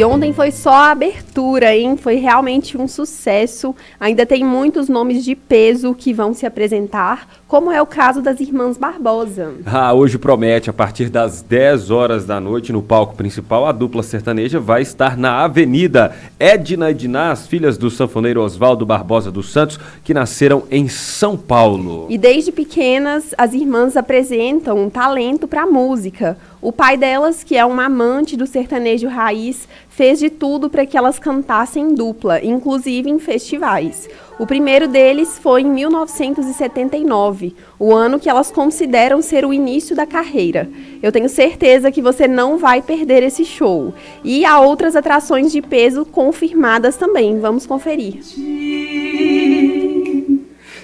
E ontem foi só a abertura, hein? Foi realmente um sucesso. Ainda tem muitos nomes de peso que vão se apresentar como é o caso das Irmãs Barbosa. Ah, hoje promete, a partir das 10 horas da noite, no palco principal, a dupla sertaneja vai estar na Avenida Edna e Dinás, filhas do sanfoneiro Oswaldo Barbosa dos Santos, que nasceram em São Paulo. E desde pequenas, as irmãs apresentam um talento para a música. O pai delas, que é um amante do sertanejo raiz, fez de tudo para que elas cantassem dupla, inclusive em festivais. O primeiro deles foi em 1979, o ano que elas consideram ser o início da carreira. Eu tenho certeza que você não vai perder esse show. E há outras atrações de peso confirmadas também. Vamos conferir.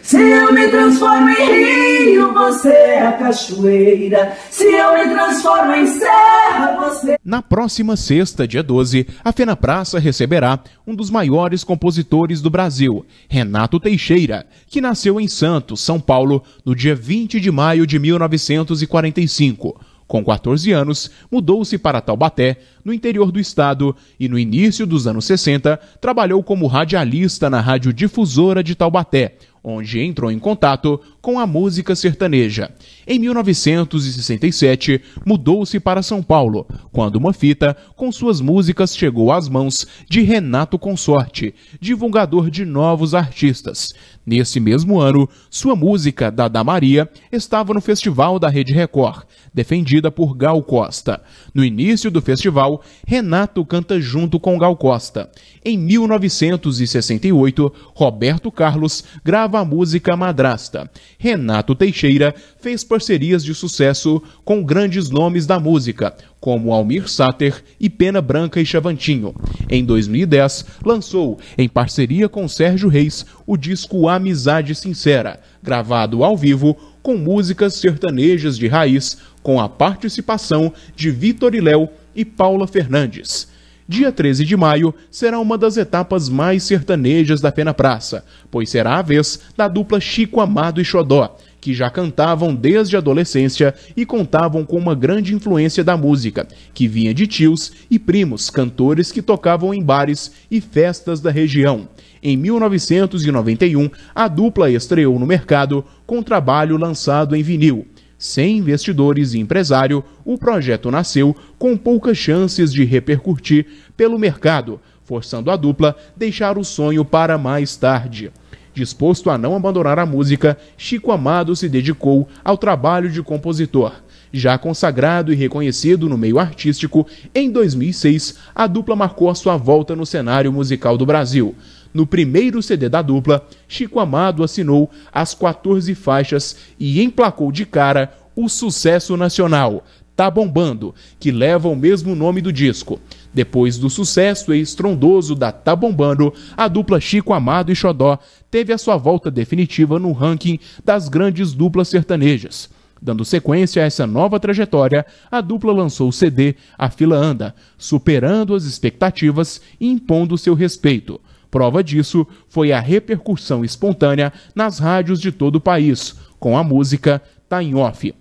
Se eu me transformo em rio, você é a cachoeira. Se eu me transformo em serra, você. É na próxima sexta, dia 12, a Fena Praça receberá um dos maiores compositores do Brasil, Renato Teixeira, que nasceu em Santos, São Paulo, no dia 20 de maio de 1945. Com 14 anos, mudou-se para Taubaté, no interior do estado, e no início dos anos 60 trabalhou como radialista na Rádio Difusora de Taubaté onde entrou em contato com a música sertaneja. Em 1967, mudou-se para São Paulo, quando uma fita com suas músicas chegou às mãos de Renato Consorte, divulgador de novos artistas. Nesse mesmo ano, sua música, Dada Maria, estava no Festival da Rede Record, defendida por Gal Costa. No início do festival, Renato canta junto com Gal Costa. Em 1968, Roberto Carlos grava a música Madrasta. Renato Teixeira fez parcerias de sucesso com grandes nomes da música, como Almir Sater e Pena Branca e Chavantinho. Em 2010, lançou, em parceria com Sérgio Reis, o disco Amizade Sincera, gravado ao vivo com músicas sertanejas de raiz, com a participação de Vitor e Léo e Paula Fernandes. Dia 13 de maio será uma das etapas mais sertanejas da Pena Praça, pois será a vez da dupla Chico Amado e Xodó, que já cantavam desde a adolescência e contavam com uma grande influência da música, que vinha de tios e primos cantores que tocavam em bares e festas da região. Em 1991, a dupla estreou no mercado com trabalho lançado em vinil. Sem investidores e empresário, o projeto nasceu com poucas chances de repercutir pelo mercado, forçando a dupla deixar o sonho para mais tarde. Disposto a não abandonar a música, Chico Amado se dedicou ao trabalho de compositor. Já consagrado e reconhecido no meio artístico, em 2006 a dupla marcou a sua volta no cenário musical do Brasil. No primeiro CD da dupla, Chico Amado assinou as 14 faixas e emplacou de cara o sucesso nacional Tá Bombando, que leva o mesmo nome do disco. Depois do sucesso estrondoso da Tá Bombando, a dupla Chico Amado e Xodó teve a sua volta definitiva no ranking das grandes duplas sertanejas. Dando sequência a essa nova trajetória, a dupla lançou o CD A Fila Anda, superando as expectativas e impondo seu respeito. Prova disso foi a repercussão espontânea nas rádios de todo o país, com a música Tá em Off.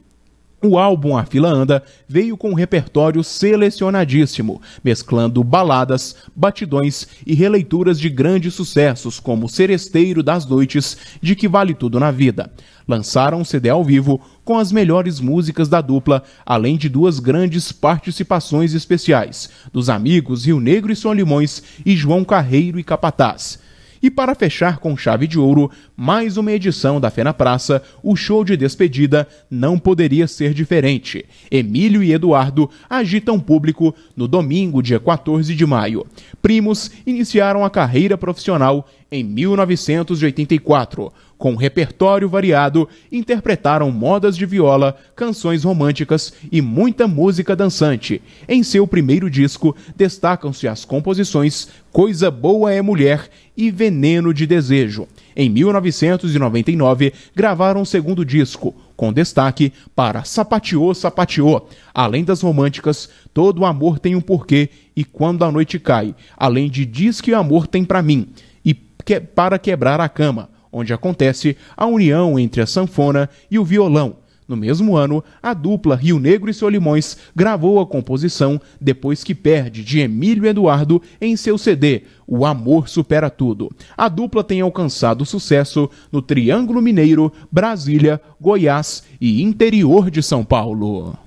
O álbum A Fila Anda veio com um repertório selecionadíssimo, mesclando baladas, batidões e releituras de grandes sucessos como Seresteiro das Noites, de que vale tudo na vida. Lançaram um CD ao vivo com as melhores músicas da dupla, além de duas grandes participações especiais, dos amigos Rio Negro e São Limões e João Carreiro e Capataz. E para fechar com chave de ouro, mais uma edição da Fena Praça, o show de despedida não poderia ser diferente. Emílio e Eduardo agitam público no domingo, dia 14 de maio. Primos iniciaram a carreira profissional em 1984 com repertório variado, interpretaram modas de viola, canções românticas e muita música dançante. Em seu primeiro disco, destacam-se as composições Coisa Boa é Mulher e Veneno de Desejo. Em 1999, gravaram o segundo disco, com destaque para Sapateou, Sapateou. Além das românticas, Todo Amor Tem um Porquê e Quando a Noite Cai, além de Diz que o Amor Tem para Mim e que, Para Quebrar a Cama onde acontece a união entre a sanfona e o violão. No mesmo ano, a dupla Rio Negro e Solimões gravou a composição depois que perde de Emílio Eduardo em seu CD O Amor Supera Tudo. A dupla tem alcançado sucesso no Triângulo Mineiro, Brasília, Goiás e interior de São Paulo.